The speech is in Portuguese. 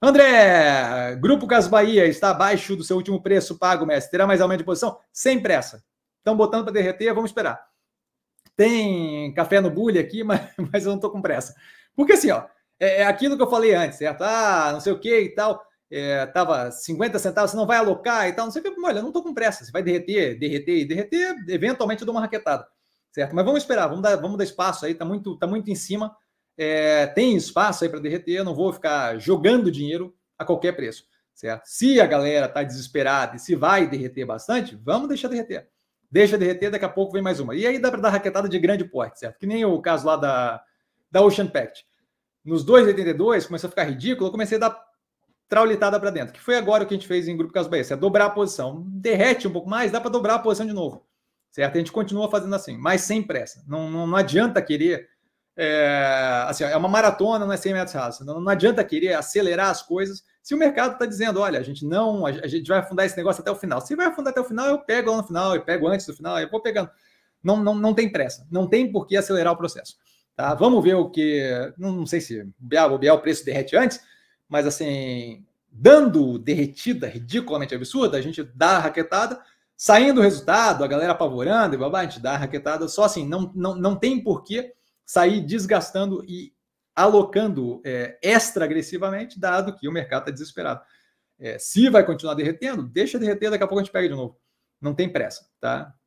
André, Grupo Cas Bahia está abaixo do seu último preço pago, mestre. Terá mais aumento de posição? Sem pressa. Estão botando para derreter, vamos esperar. Tem café no bule aqui, mas, mas eu não estou com pressa. Porque assim, ó, é, é, aquilo que eu falei antes, certo? Ah, não sei o que e tal. É, tava 50 centavos, você não vai alocar e tal, não sei o que. Olha, não estou com pressa. Você vai derreter, derreter e derreter, eventualmente eu dou uma raquetada, certo? Mas vamos esperar, vamos dar, vamos dar espaço aí, Está muito, tá muito em cima é, tem espaço aí para derreter, eu não vou ficar jogando dinheiro a qualquer preço, certo? Se a galera está desesperada e se vai derreter bastante, vamos deixar derreter. Deixa derreter, daqui a pouco vem mais uma. E aí dá para dar raquetada de grande porte, certo? Que nem o caso lá da, da Ocean Pact. Nos 2,82 começou a ficar ridículo, eu comecei a dar traulitada para dentro, que foi agora o que a gente fez em Grupo Caso Bahia, é dobrar a posição. Derrete um pouco mais, dá para dobrar a posição de novo, certo? A gente continua fazendo assim, mas sem pressa. Não, não, não adianta querer é, assim, é uma maratona, não é 100 metros rasos. Não, não adianta querer acelerar as coisas se o mercado está dizendo, olha, a gente não, a gente vai afundar esse negócio até o final. Se vai afundar até o final, eu pego lá no final, eu pego antes do final, eu vou pegando. Não, não, não tem pressa, não tem por que acelerar o processo. Tá? Vamos ver o que. Não, não sei se bobear, o preço derrete antes, mas assim, dando derretida ridiculamente absurda, a gente dá a raquetada, saindo o resultado, a galera apavorando e babá, a gente dá a raquetada, só assim, não, não, não tem porquê sair desgastando e alocando é, extra agressivamente, dado que o mercado está desesperado. É, se vai continuar derretendo, deixa derreter, daqui a pouco a gente pega de novo. Não tem pressa, tá?